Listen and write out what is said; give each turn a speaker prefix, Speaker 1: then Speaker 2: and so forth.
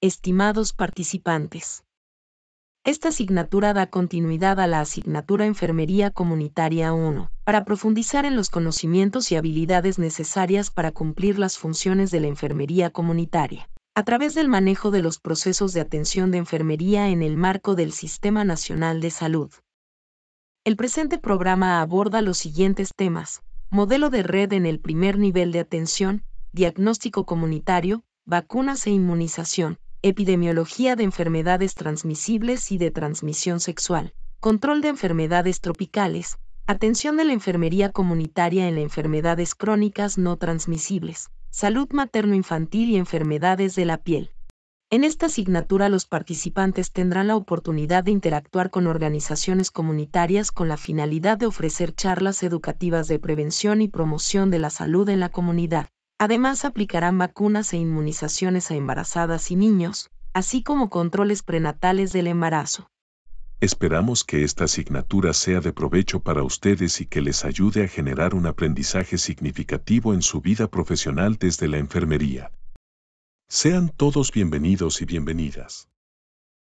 Speaker 1: Estimados participantes. Esta asignatura da continuidad a la asignatura Enfermería Comunitaria 1, para profundizar en los conocimientos y habilidades necesarias para cumplir las funciones de la enfermería comunitaria, a través del manejo de los procesos de atención de enfermería en el marco del Sistema Nacional de Salud. El presente programa aborda los siguientes temas, modelo de red en el primer nivel de atención, diagnóstico comunitario, vacunas e inmunización, epidemiología de enfermedades transmisibles y de transmisión sexual, control de enfermedades tropicales, atención de la enfermería comunitaria en enfermedades crónicas no transmisibles, salud materno-infantil y enfermedades de la piel. En esta asignatura los participantes tendrán la oportunidad de interactuar con organizaciones comunitarias con la finalidad de ofrecer charlas educativas de prevención y promoción de la salud en la comunidad. Además aplicarán vacunas e inmunizaciones a embarazadas y niños, así como controles prenatales del embarazo.
Speaker 2: Esperamos que esta asignatura sea de provecho para ustedes y que les ayude a generar un aprendizaje significativo en su vida profesional desde la enfermería. Sean todos bienvenidos y bienvenidas.